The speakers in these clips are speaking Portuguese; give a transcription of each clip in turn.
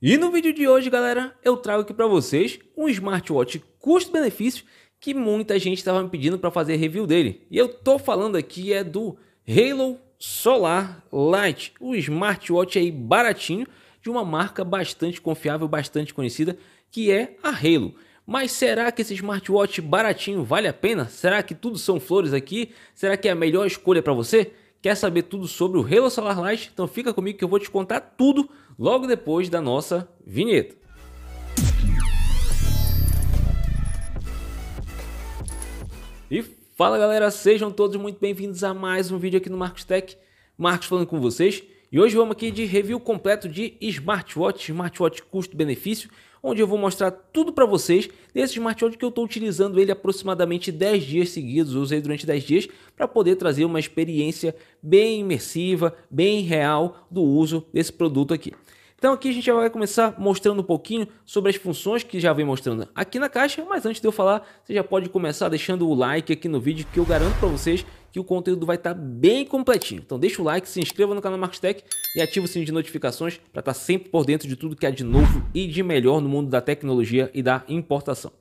E no vídeo de hoje, galera, eu trago aqui para vocês um smartwatch custo-benefício que muita gente estava me pedindo para fazer review dele. E eu tô falando aqui é do Halo Solar Lite, o smartwatch aí baratinho de uma marca bastante confiável, bastante conhecida, que é a Halo. Mas será que esse smartwatch baratinho vale a pena? Será que tudo são flores aqui? Será que é a melhor escolha para você? Quer saber tudo sobre o Halo Solar Light? Então fica comigo que eu vou te contar tudo logo depois da nossa vinheta. E fala galera, sejam todos muito bem-vindos a mais um vídeo aqui no Marcos Tech. Marcos falando com vocês. E hoje vamos aqui de review completo de smartwatch, smartwatch custo-benefício onde eu vou mostrar tudo para vocês desse smartwatch que eu estou utilizando ele aproximadamente 10 dias seguidos, usei durante 10 dias, para poder trazer uma experiência bem imersiva, bem real do uso desse produto aqui. Então aqui a gente já vai começar mostrando um pouquinho sobre as funções que já vem mostrando aqui na caixa, mas antes de eu falar, você já pode começar deixando o like aqui no vídeo que eu garanto para vocês que o conteúdo vai estar tá bem completinho. Então deixa o like, se inscreva no canal Marcos Tech e ativa o sininho de notificações para estar tá sempre por dentro de tudo que há de novo e de melhor no mundo da tecnologia e da importação.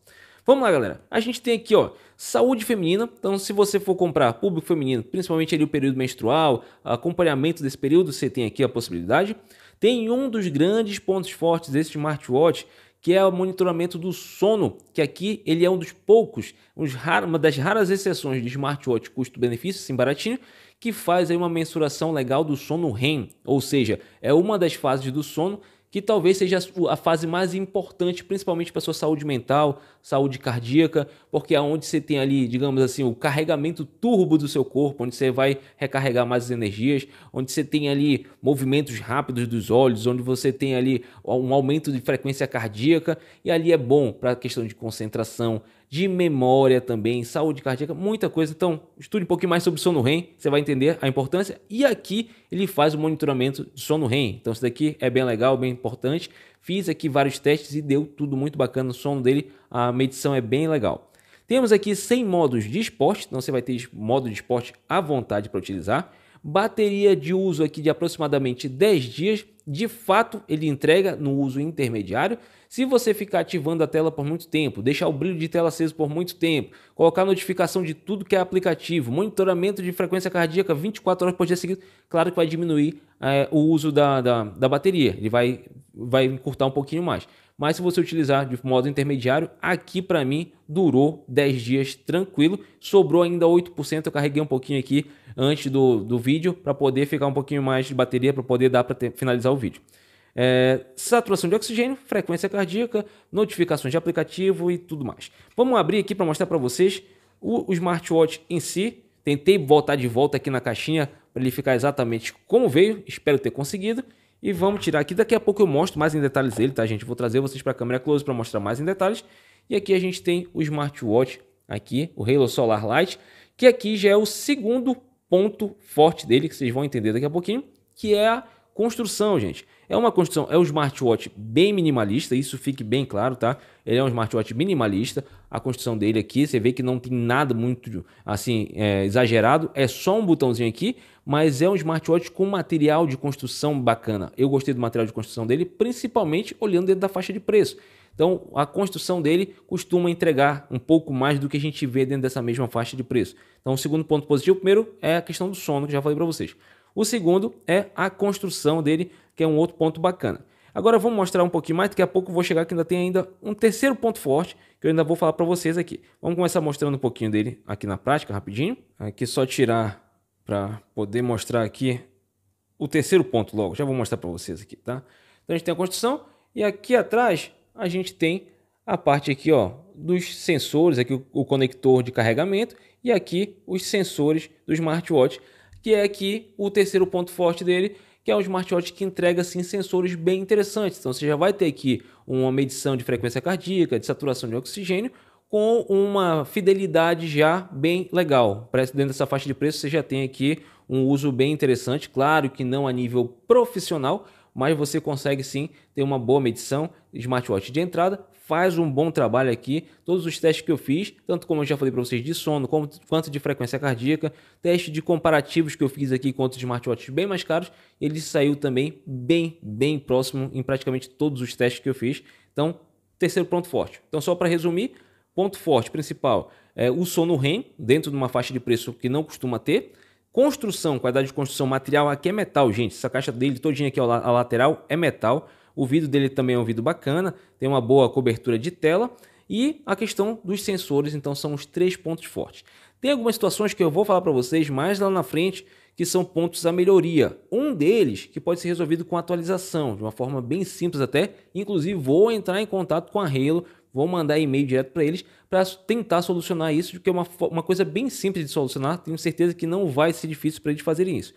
Vamos lá, galera. A gente tem aqui, ó, saúde feminina. Então, se você for comprar público feminino, principalmente ali o período menstrual, acompanhamento desse período, você tem aqui a possibilidade. Tem um dos grandes pontos fortes desse smartwatch, que é o monitoramento do sono, que aqui ele é um dos poucos, uma das raras exceções de smartwatch custo-benefício, assim baratinho, que faz aí uma mensuração legal do sono REM, ou seja, é uma das fases do sono que talvez seja a fase mais importante, principalmente para sua saúde mental, saúde cardíaca, porque é onde você tem ali, digamos assim, o carregamento turbo do seu corpo, onde você vai recarregar mais energias, onde você tem ali movimentos rápidos dos olhos, onde você tem ali um aumento de frequência cardíaca, e ali é bom para a questão de concentração, de memória também, saúde cardíaca, muita coisa. Então, estude um pouquinho mais sobre sono REM, você vai entender a importância. E aqui ele faz o monitoramento de sono REM. Então, isso daqui é bem legal, bem importante. Fiz aqui vários testes e deu tudo muito bacana. O som dele, a medição é bem legal. Temos aqui 100 modos de esporte, então você vai ter modo de esporte à vontade para utilizar. Bateria de uso aqui de aproximadamente 10 dias. De fato, ele entrega no uso intermediário. Se você ficar ativando a tela por muito tempo, deixar o brilho de tela aceso por muito tempo, colocar notificação de tudo que é aplicativo, monitoramento de frequência cardíaca 24 horas por dia seguido, claro que vai diminuir é, o uso da, da, da bateria. Ele vai vai encurtar um pouquinho mais. Mas se você utilizar de modo intermediário, aqui para mim durou 10 dias tranquilo, sobrou ainda 8%, eu carreguei um pouquinho aqui antes do, do vídeo para poder ficar um pouquinho mais de bateria, para poder dar para finalizar o vídeo. É, saturação de oxigênio, frequência cardíaca, notificações de aplicativo e tudo mais. Vamos abrir aqui para mostrar para vocês o, o smartwatch em si. Tentei voltar de volta aqui na caixinha para ele ficar exatamente como veio, espero ter conseguido. E vamos tirar aqui. Daqui a pouco eu mostro mais em detalhes ele, tá, gente? Vou trazer vocês para a câmera close para mostrar mais em detalhes. E aqui a gente tem o smartwatch aqui, o Halo Solar Light, que aqui já é o segundo ponto forte dele, que vocês vão entender daqui a pouquinho, que é a construção, gente. É uma construção, é um smartwatch bem minimalista, isso fique bem claro, tá? Ele é um smartwatch minimalista. A construção dele aqui, você vê que não tem nada muito assim é, exagerado, é só um botãozinho aqui, mas é um smartwatch com material de construção bacana. Eu gostei do material de construção dele, principalmente olhando dentro da faixa de preço. Então, a construção dele costuma entregar um pouco mais do que a gente vê dentro dessa mesma faixa de preço. Então, o segundo ponto positivo, primeiro é a questão do sono, que já falei para vocês. O segundo é a construção dele que é um outro ponto bacana. Agora vou mostrar um pouquinho mais, daqui a pouco eu vou chegar que ainda tem ainda um terceiro ponto forte que eu ainda vou falar para vocês aqui. Vamos começar mostrando um pouquinho dele aqui na prática rapidinho. Aqui só tirar para poder mostrar aqui o terceiro ponto logo. Já vou mostrar para vocês aqui, tá? Então a gente tem a construção e aqui atrás a gente tem a parte aqui, ó, dos sensores, aqui o, o conector de carregamento e aqui os sensores do smartwatch, que é aqui o terceiro ponto forte dele, que é um smartwatch que entrega assim, sensores bem interessantes. Então você já vai ter aqui uma medição de frequência cardíaca, de saturação de oxigênio, com uma fidelidade já bem legal. Dentro dessa faixa de preço você já tem aqui um uso bem interessante, claro que não a nível profissional, mas você consegue sim ter uma boa medição. Smartwatch de entrada faz um bom trabalho aqui. Todos os testes que eu fiz, tanto como eu já falei para vocês de sono, como, quanto de frequência cardíaca, teste de comparativos que eu fiz aqui com outros smartwatches bem mais caros, ele saiu também bem, bem próximo em praticamente todos os testes que eu fiz. Então, terceiro ponto forte. Então, só para resumir, ponto forte principal é o sono REM dentro de uma faixa de preço que não costuma ter. Construção, qualidade de construção, material aqui é metal, gente. Essa caixa dele todinha aqui, ó, a lateral é metal. O vidro dele também é um vidro bacana, tem uma boa cobertura de tela. E a questão dos sensores, então, são os três pontos fortes. Tem algumas situações que eu vou falar para vocês mais lá na frente, que são pontos a melhoria. Um deles que pode ser resolvido com atualização, de uma forma bem simples até. Inclusive, vou entrar em contato com a Halo vou mandar e-mail direto para eles para tentar solucionar isso, que é uma, uma coisa bem simples de solucionar. Tenho certeza que não vai ser difícil para eles fazerem isso.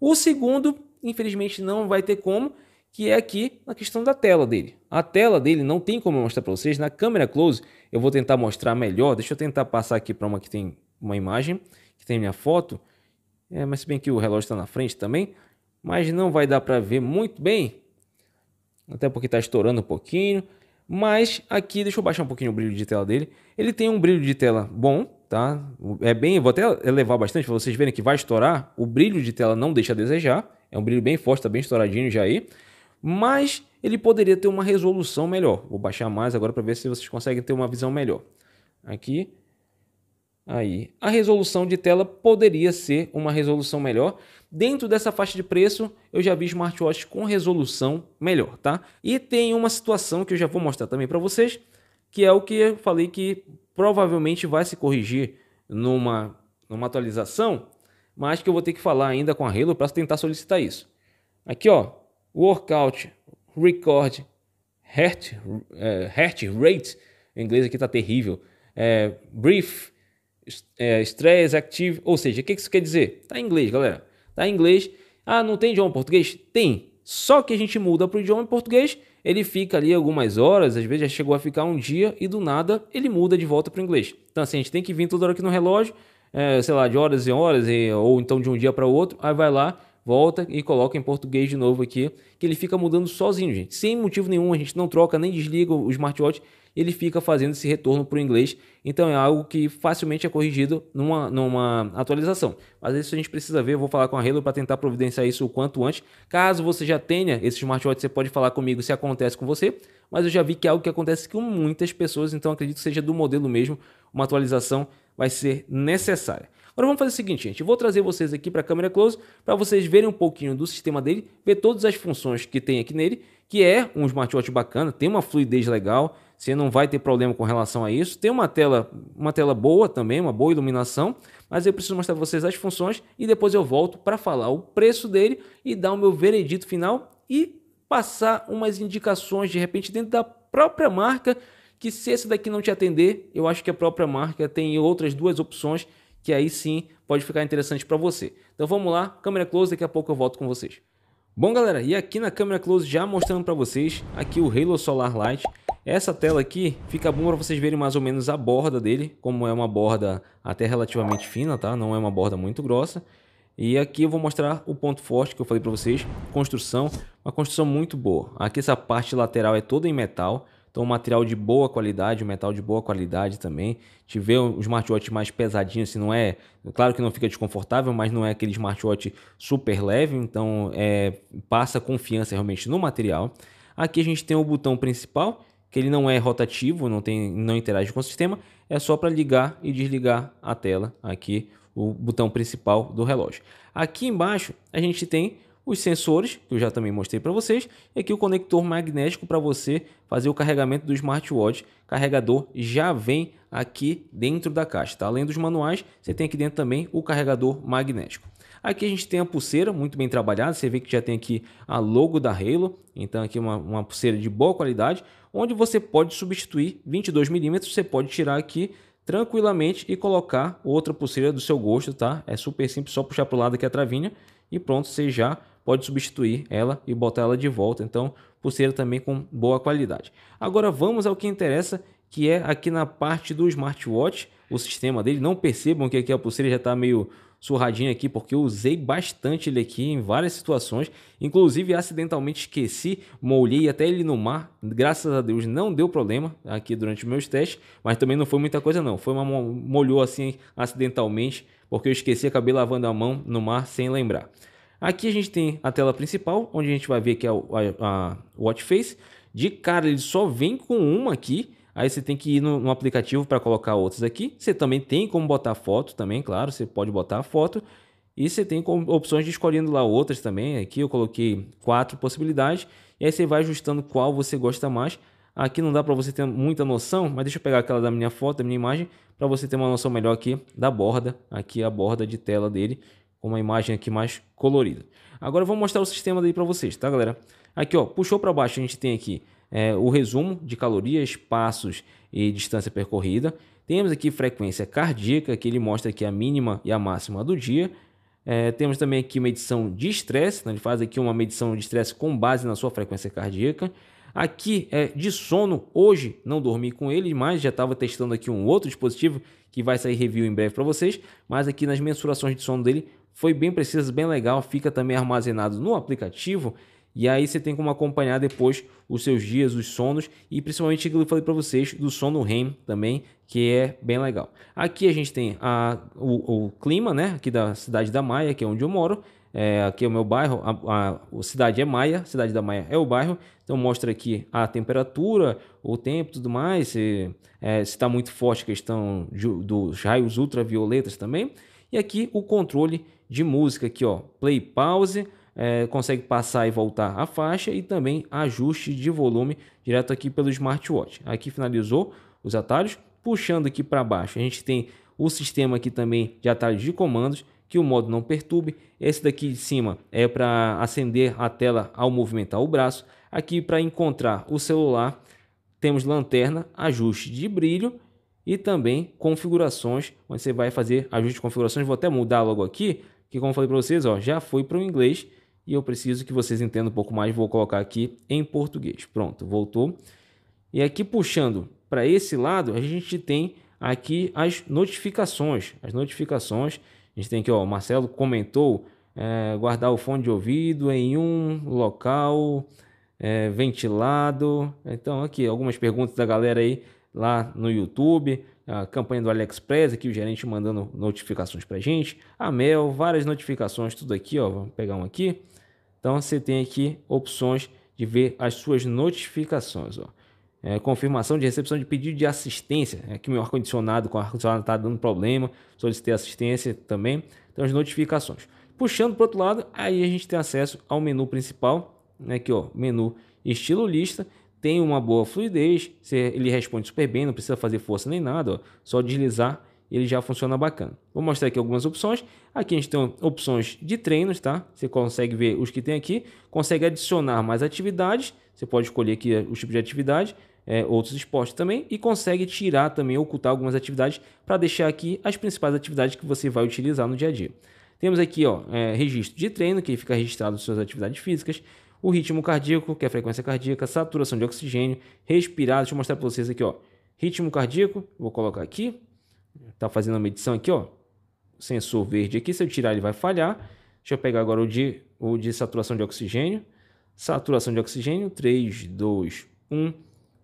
O segundo, infelizmente, não vai ter como, que é aqui na questão da tela dele. A tela dele não tem como mostrar para vocês. Na câmera close, eu vou tentar mostrar melhor. Deixa eu tentar passar aqui para uma que tem uma imagem, que tem minha foto. É, mas se bem que o relógio está na frente também, mas não vai dar para ver muito bem, até porque está estourando um pouquinho. Mas aqui, deixa eu baixar um pouquinho o brilho de tela dele. Ele tem um brilho de tela bom, tá? É bem, vou até elevar bastante para vocês verem que vai estourar. O brilho de tela não deixa a desejar. É um brilho bem forte, tá bem estouradinho já aí. Mas ele poderia ter uma resolução melhor. Vou baixar mais agora para ver se vocês conseguem ter uma visão melhor. Aqui, aí. A resolução de tela poderia ser uma resolução melhor. Dentro dessa faixa de preço, eu já vi smartwatch com resolução melhor, tá? E tem uma situação que eu já vou mostrar também para vocês, que é o que eu falei que provavelmente vai se corrigir numa, numa atualização, mas que eu vou ter que falar ainda com a Halo para tentar solicitar isso. Aqui, ó, workout, record, heart, é, heart rate, inglês aqui tá terrível, é, brief, é, stress, active, ou seja, o que isso quer dizer? Tá em inglês, galera. Tá? Em inglês, ah, não tem idioma português? Tem. Só que a gente muda para o idioma português, ele fica ali algumas horas, às vezes já chegou a ficar um dia e do nada ele muda de volta para o inglês. Então assim, a gente tem que vir toda hora aqui no relógio, é, sei lá, de horas em horas, e, ou então de um dia para o outro, aí vai lá, volta e coloca em português de novo aqui, que ele fica mudando sozinho, gente. Sem motivo nenhum, a gente não troca nem desliga o smartwatch, ele fica fazendo esse retorno para o inglês. Então é algo que facilmente é corrigido numa, numa atualização. Mas isso a gente precisa ver, eu vou falar com a Halo para tentar providenciar isso o quanto antes. Caso você já tenha esse smartwatch, você pode falar comigo se acontece com você, mas eu já vi que é algo que acontece com muitas pessoas, então acredito que seja do modelo mesmo, uma atualização vai ser necessária. Agora vamos fazer o seguinte, gente. Eu vou trazer vocês aqui para a câmera close para vocês verem um pouquinho do sistema dele, ver todas as funções que tem aqui nele, que é um smartwatch bacana, tem uma fluidez legal, você não vai ter problema com relação a isso. Tem uma tela, uma tela boa também, uma boa iluminação, mas eu preciso mostrar para vocês as funções e depois eu volto para falar o preço dele e dar o meu veredito final e passar umas indicações de repente dentro da própria marca que se esse daqui não te atender, eu acho que a própria marca tem outras duas opções que aí sim pode ficar interessante para você. Então vamos lá, câmera close, daqui a pouco eu volto com vocês. Bom galera, e aqui na câmera close já mostrando para vocês aqui o Halo Solar Light. Essa tela aqui fica bom para vocês verem mais ou menos a borda dele, como é uma borda até relativamente fina, tá? Não é uma borda muito grossa. E aqui eu vou mostrar o ponto forte que eu falei para vocês, construção, uma construção muito boa. Aqui essa parte lateral é toda em metal, então, um material de boa qualidade, um metal de boa qualidade também. Tiver um smartwatch mais pesadinho, se assim, não é. Claro que não fica desconfortável, mas não é aquele smartwatch super leve. Então, é, passa confiança realmente no material. Aqui a gente tem o botão principal, que ele não é rotativo, não, tem, não interage com o sistema, é só para ligar e desligar a tela aqui, o botão principal do relógio. Aqui embaixo a gente tem os sensores, que eu já também mostrei para vocês, e aqui o conector magnético para você fazer o carregamento do smartwatch. Carregador já vem aqui dentro da caixa, tá? Além dos manuais, você tem aqui dentro também o carregador magnético. Aqui a gente tem a pulseira muito bem trabalhada, você vê que já tem aqui a logo da Halo, então aqui uma, uma pulseira de boa qualidade, onde você pode substituir 22mm, você pode tirar aqui tranquilamente e colocar outra pulseira do seu gosto, tá? É super simples, só puxar para o lado aqui a travinha e pronto, você já pode substituir ela e botar ela de volta. Então, pulseira também com boa qualidade. Agora vamos ao que interessa, que é aqui na parte do smartwatch, o sistema dele. Não percebam que aqui a pulseira já está meio surradinha aqui, porque eu usei bastante ele aqui em várias situações. Inclusive, acidentalmente esqueci, molhei até ele no mar. Graças a Deus não deu problema aqui durante meus testes, mas também não foi muita coisa não. Foi uma molhou assim acidentalmente, porque eu esqueci, acabei lavando a mão no mar sem lembrar. Aqui a gente tem a tela principal, onde a gente vai ver que é a, a, a watch face. De cara, ele só vem com uma aqui. Aí você tem que ir no, no aplicativo para colocar outras aqui. Você também tem como botar foto também, claro. Você pode botar a foto. E você tem opções de escolhendo lá outras também. Aqui eu coloquei quatro possibilidades. E aí você vai ajustando qual você gosta mais. Aqui não dá para você ter muita noção, mas deixa eu pegar aquela da minha foto, da minha imagem, para você ter uma noção melhor aqui da borda. Aqui é a borda de tela dele com uma imagem aqui mais colorida. Agora eu vou mostrar o sistema daí para vocês, tá galera? Aqui ó, puxou para baixo, a gente tem aqui é, o resumo de calorias, passos e distância percorrida. Temos aqui frequência cardíaca, que ele mostra aqui a mínima e a máxima do dia. É, temos também aqui medição de estresse, né? ele faz aqui uma medição de estresse com base na sua frequência cardíaca. Aqui é de sono, hoje não dormi com ele, mas já estava testando aqui um outro dispositivo que vai sair review em breve para vocês. Mas aqui nas mensurações de sono dele foi bem precisa, bem legal, fica também armazenado no aplicativo e aí você tem como acompanhar depois os seus dias, os sonos e principalmente aquilo que eu falei para vocês do sono REM também, que é bem legal. Aqui a gente tem a, o, o, clima, né? Aqui da cidade da Maia, que é onde eu moro. É, aqui é o meu bairro, a, a, a cidade é Maia, cidade da Maia é o bairro. Então mostra aqui a temperatura, o tempo, tudo mais. Se é, está muito forte a questão de, dos raios ultravioletas também. E aqui o controle de música aqui, ó, play pause, é, consegue passar e voltar a faixa e também ajuste de volume direto aqui pelo smartwatch. Aqui finalizou os atalhos, puxando aqui para baixo. A gente tem o sistema aqui também de atalhos de comandos que o modo não perturbe. Esse daqui de cima é para acender a tela ao movimentar o braço. Aqui para encontrar o celular temos lanterna, ajuste de brilho e também configurações, onde você vai fazer ajuste de configurações. Vou até mudar logo aqui que como eu falei para vocês, ó, já foi para o inglês e eu preciso que vocês entendam um pouco mais, vou colocar aqui em português. Pronto, voltou. E aqui puxando para esse lado, a gente tem aqui as notificações. As notificações, a gente tem aqui, ó, o Marcelo comentou é, guardar o fone de ouvido em um local é, ventilado. Então, aqui algumas perguntas da galera aí lá no YouTube a campanha do AliExpress aqui, o gerente mandando notificações para gente, a Mel, várias notificações, tudo aqui, ó, vamos pegar um aqui. Então você tem aqui opções de ver as suas notificações, ó. É, confirmação de recepção de pedido de assistência. é que meu ar-condicionado, com ar-condicionado está dando problema, solicitei assistência também. Então as notificações. Puxando para o outro lado, aí a gente tem acesso ao menu principal, né, aqui ó, menu estilo lista, tem uma boa fluidez, ele responde super bem, não precisa fazer força nem nada, ó, só deslizar ele já funciona bacana. Vou mostrar aqui algumas opções. Aqui a gente tem opções de treinos, tá? Você consegue ver os que tem aqui, consegue adicionar mais atividades, você pode escolher aqui eh, o tipo de atividade, é, outros esportes também, e consegue tirar também, ocultar algumas atividades para deixar aqui as principais atividades que você vai utilizar no dia a dia. Temos aqui ó, é, registro de treino, que fica registrado suas atividades físicas o ritmo cardíaco, que é a frequência cardíaca, saturação de oxigênio, respirado. Deixa eu mostrar para vocês aqui, ó. Ritmo cardíaco, vou colocar aqui. Tá fazendo a medição aqui, ó. sensor verde aqui, se eu tirar ele vai falhar. Deixa eu pegar agora o de, o de saturação de oxigênio. Saturação de oxigênio, 3, 2, 1.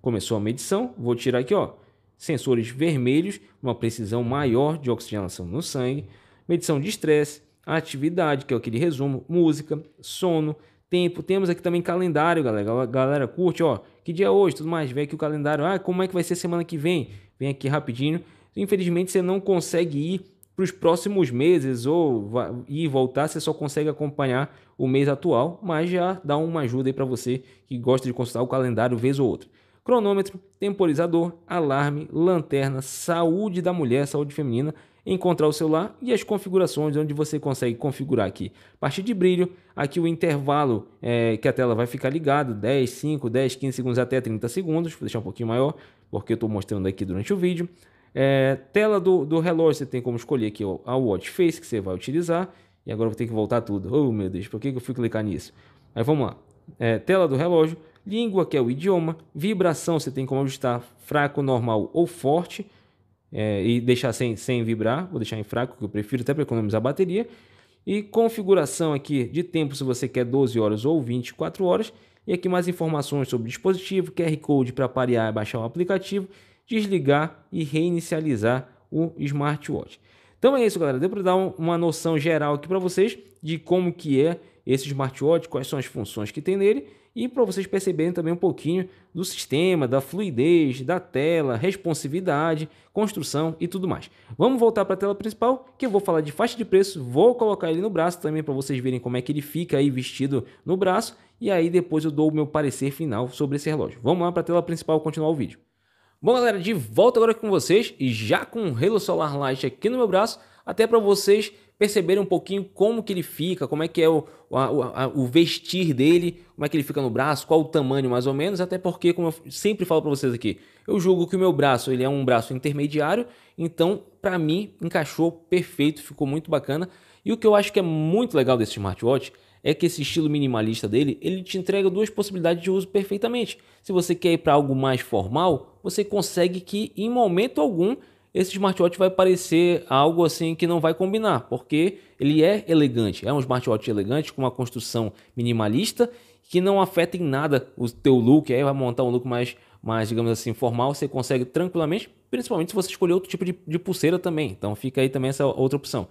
Começou a medição. Vou tirar aqui, ó. Sensores vermelhos, uma precisão maior de oxigenação no sangue. Medição de estresse, atividade, que é aquele resumo, música, sono, tempo. Temos aqui também calendário, galera. Galera, curte, ó. Que dia é hoje? Tudo mais, vem aqui o calendário. Ah, como é que vai ser semana que vem? Vem aqui rapidinho. Infelizmente, você não consegue ir para os próximos meses ou ir e voltar, você só consegue acompanhar o mês atual, mas já dá uma ajuda aí para você que gosta de consultar o calendário vez ou outra. Cronômetro, temporizador, alarme, lanterna, saúde da mulher, saúde feminina encontrar o celular e as configurações, onde você consegue configurar aqui a partir de brilho, aqui o intervalo é, que a tela vai ficar ligada, 10, 5, 10, 15 segundos até 30 segundos, vou deixar um pouquinho maior, porque eu estou mostrando aqui durante o vídeo. É, tela do, do relógio, você tem como escolher aqui a watch face que você vai utilizar, e agora eu vou ter que voltar tudo, oh meu Deus, por que, que eu fui clicar nisso? Aí vamos lá, é, tela do relógio, língua que é o idioma, vibração você tem como ajustar fraco, normal ou forte, é, e deixar sem, sem vibrar, vou deixar em fraco, que eu prefiro até para economizar bateria. E configuração aqui de tempo, se você quer 12 horas ou 24 horas. E aqui mais informações sobre o dispositivo, QR Code para parear e baixar o aplicativo, desligar e reinicializar o smartwatch. Então é isso, galera. Deu para dar uma noção geral aqui para vocês de como que é esse smartwatch, quais são as funções que tem nele e para vocês perceberem também um pouquinho do sistema, da fluidez, da tela, responsividade, construção e tudo mais. Vamos voltar para a tela principal, que eu vou falar de faixa de preço, vou colocar ele no braço também para vocês verem como é que ele fica aí vestido no braço e aí depois eu dou o meu parecer final sobre esse relógio. Vamos lá para a tela principal continuar o vídeo. Bom galera, de volta agora com vocês e já com o Halo Solar Light aqui no meu braço, até para vocês perceberem um pouquinho como que ele fica, como é que é o, a, o vestir dele, como é que ele fica no braço, qual o tamanho mais ou menos, até porque, como eu sempre falo para vocês aqui, eu julgo que o meu braço ele é um braço intermediário, então para mim encaixou perfeito, ficou muito bacana. E o que eu acho que é muito legal desse smartwatch é que esse estilo minimalista dele, ele te entrega duas possibilidades de uso perfeitamente. Se você quer ir para algo mais formal, você consegue que em momento algum esse smartwatch vai parecer algo assim que não vai combinar, porque ele é elegante, é um smartwatch elegante com uma construção minimalista que não afeta em nada o teu look, aí vai montar um look mais, mais digamos assim, formal, você consegue tranquilamente, principalmente se você escolher outro tipo de, de pulseira também, então fica aí também essa outra opção.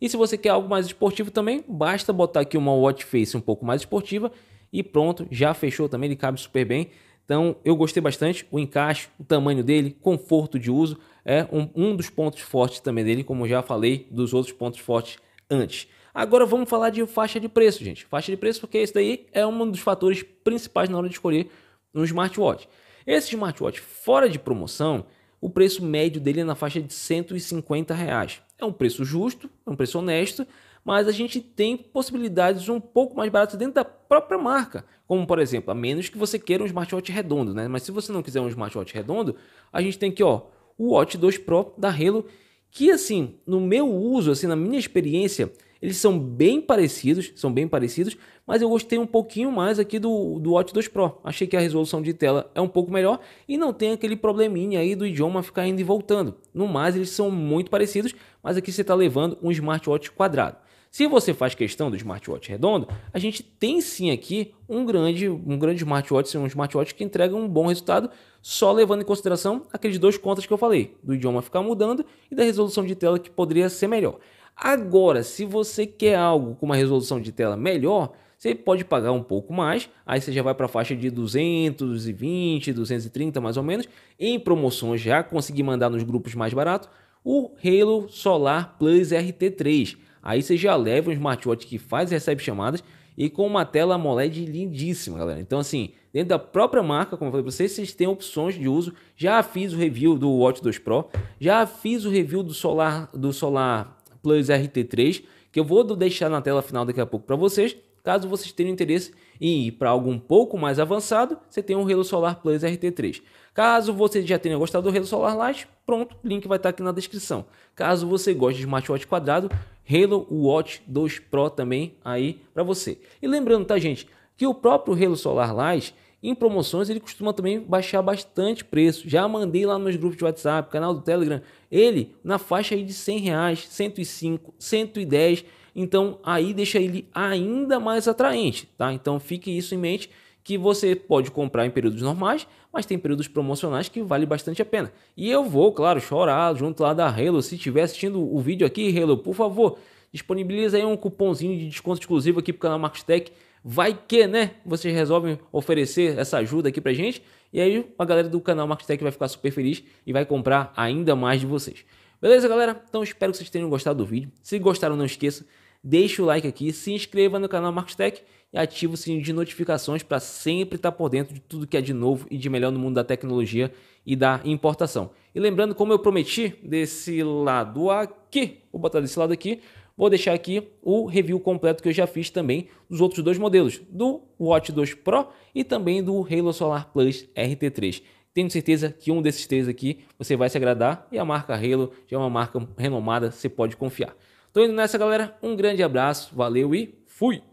E se você quer algo mais esportivo também, basta botar aqui uma watch face um pouco mais esportiva e pronto, já fechou também, ele cabe super bem. Então eu gostei bastante, o encaixe, o tamanho dele, conforto de uso, é um, um dos pontos fortes também dele, como já falei dos outros pontos fortes antes. Agora vamos falar de faixa de preço, gente. Faixa de preço, porque esse daí é um dos fatores principais na hora de escolher um smartwatch. Esse smartwatch fora de promoção, o preço médio dele é na faixa de 150 reais. É um preço justo, é um preço honesto, mas a gente tem possibilidades um pouco mais baratas dentro da própria marca. Como, por exemplo, a menos que você queira um smartwatch redondo, né? Mas se você não quiser um smartwatch redondo, a gente tem aqui, ó, o Watch 2 Pro da Halo, que assim, no meu uso, assim, na minha experiência, eles são bem parecidos, são bem parecidos, mas eu gostei um pouquinho mais aqui do, do Watch 2 Pro. Achei que a resolução de tela é um pouco melhor e não tem aquele probleminha aí do idioma ficar indo e voltando. No mais, eles são muito parecidos, mas aqui você está levando um smartwatch quadrado. Se você faz questão do smartwatch redondo, a gente tem sim aqui um grande, um grande smartwatch, um smartwatch que entrega um bom resultado, só levando em consideração aqueles dois contras que eu falei, do idioma ficar mudando e da resolução de tela que poderia ser melhor. Agora, se você quer algo com uma resolução de tela melhor, você pode pagar um pouco mais, aí você já vai para a faixa de 220, 230 mais ou menos, em promoções já consegui mandar nos grupos mais baratos, o Halo Solar Plus RT3. Aí você já leva um smartwatch que faz e recebe chamadas e com uma tela AMOLED lindíssima, galera. Então, assim, dentro da própria marca, como eu falei para vocês, vocês têm opções de uso. Já fiz o review do Watch 2 Pro, já fiz o review do Solar, do Solar Plus RT3, que eu vou deixar na tela final daqui a pouco para vocês. Caso vocês tenham interesse em ir para algo um pouco mais avançado, você tem o um Halo Solar Plus RT3. Caso você já tenha gostado do Halo Solar Light, pronto, link vai estar tá aqui na descrição. Caso você goste de smartwatch quadrado, Halo Watch 2 Pro também aí para você. E lembrando, tá gente, que o próprio Halo Solar Light em promoções ele costuma também baixar bastante preço. Já mandei lá nos grupos de WhatsApp, canal do Telegram, ele na faixa aí de 100 reais, 105, 110 então aí deixa ele ainda mais atraente, tá? Então fique isso em mente que você pode comprar em períodos normais, mas tem períodos promocionais que vale bastante a pena. E eu vou, claro, chorar junto lá da Halo. Se estiver assistindo o vídeo aqui, Halo, por favor, disponibiliza aí um cupomzinho de desconto exclusivo aqui para o canal Marcos Tech. Vai que, né? Vocês resolvem oferecer essa ajuda aqui pra gente. E aí a galera do canal Marcos Tech vai ficar super feliz e vai comprar ainda mais de vocês. Beleza, galera? Então espero que vocês tenham gostado do vídeo. Se gostaram, não esqueça Deixa o like aqui, se inscreva no canal Marcos Tech e ative o sininho de notificações para sempre estar tá por dentro de tudo que é de novo e de melhor no mundo da tecnologia e da importação. E lembrando, como eu prometi, desse lado aqui, vou botar desse lado aqui, vou deixar aqui o review completo que eu já fiz também dos outros dois modelos, do Watch 2 Pro e também do Halo Solar Plus RT3. Tenho certeza que um desses três aqui você vai se agradar e a marca Halo já é uma marca renomada, você pode confiar. Tô indo nessa, galera. Um grande abraço, valeu e fui!